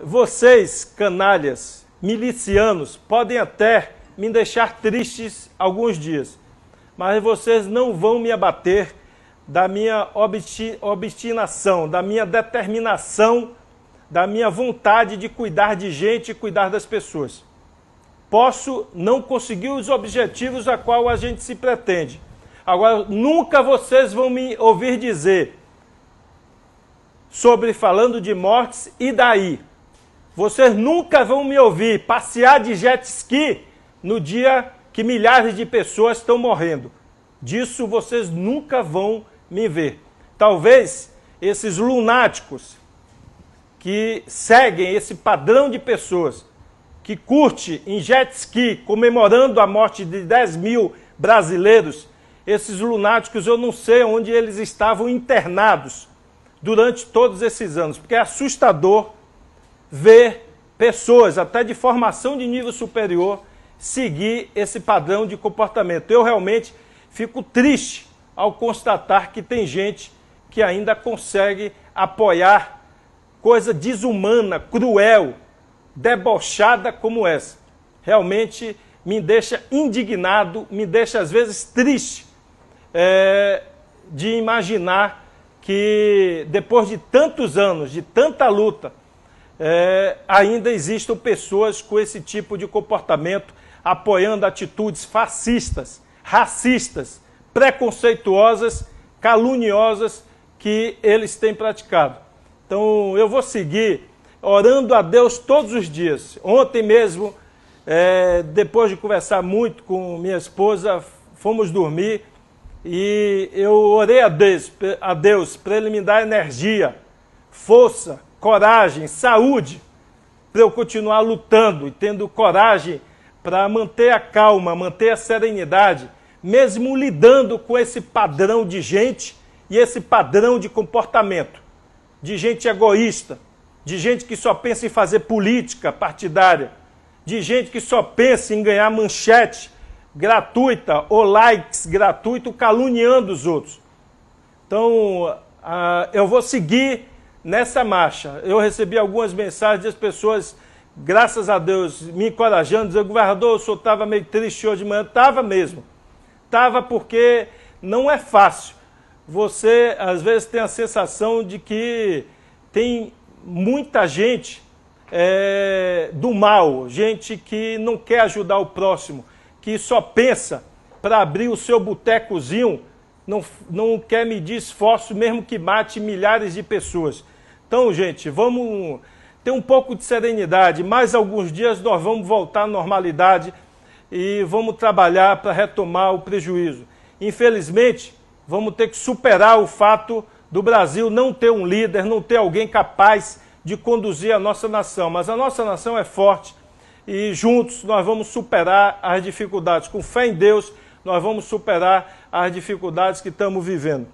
Vocês, canalhas, milicianos, podem até me deixar tristes alguns dias, mas vocês não vão me abater da minha obsti obstinação, da minha determinação, da minha vontade de cuidar de gente e cuidar das pessoas. Posso não conseguir os objetivos a qual a gente se pretende. Agora, nunca vocês vão me ouvir dizer sobre falando de mortes e daí. Vocês nunca vão me ouvir passear de jet ski no dia que milhares de pessoas estão morrendo. Disso vocês nunca vão me ver. Talvez esses lunáticos que seguem esse padrão de pessoas, que curte em jet ski comemorando a morte de 10 mil brasileiros, esses lunáticos eu não sei onde eles estavam internados durante todos esses anos, porque é assustador ver pessoas, até de formação de nível superior, seguir esse padrão de comportamento. Eu realmente fico triste ao constatar que tem gente que ainda consegue apoiar coisa desumana, cruel, debochada como essa. Realmente me deixa indignado, me deixa às vezes triste é, de imaginar que depois de tantos anos, de tanta luta, é, ainda existam pessoas com esse tipo de comportamento, apoiando atitudes fascistas, racistas, preconceituosas, caluniosas que eles têm praticado. Então eu vou seguir orando a Deus todos os dias. Ontem mesmo, é, depois de conversar muito com minha esposa, fomos dormir e eu orei a Deus, a Deus para ele me dar energia, força coragem, saúde para eu continuar lutando e tendo coragem para manter a calma, manter a serenidade, mesmo lidando com esse padrão de gente e esse padrão de comportamento, de gente egoísta, de gente que só pensa em fazer política partidária, de gente que só pensa em ganhar manchete gratuita ou likes gratuito caluniando os outros. Então, ah, eu vou seguir nessa marcha. Eu recebi algumas mensagens das pessoas, graças a Deus, me encorajando, dizendo, governador, o senhor estava meio triste hoje de manhã. Estava mesmo. Estava porque não é fácil. Você, às vezes, tem a sensação de que tem muita gente é, do mal, gente que não quer ajudar o próximo, que só pensa para abrir o seu botecozinho não, não quer medir esforço, mesmo que mate milhares de pessoas. Então, gente, vamos ter um pouco de serenidade. Mais alguns dias nós vamos voltar à normalidade e vamos trabalhar para retomar o prejuízo. Infelizmente, vamos ter que superar o fato do Brasil não ter um líder, não ter alguém capaz de conduzir a nossa nação. Mas a nossa nação é forte e juntos nós vamos superar as dificuldades. Com fé em Deus nós vamos superar as dificuldades que estamos vivendo.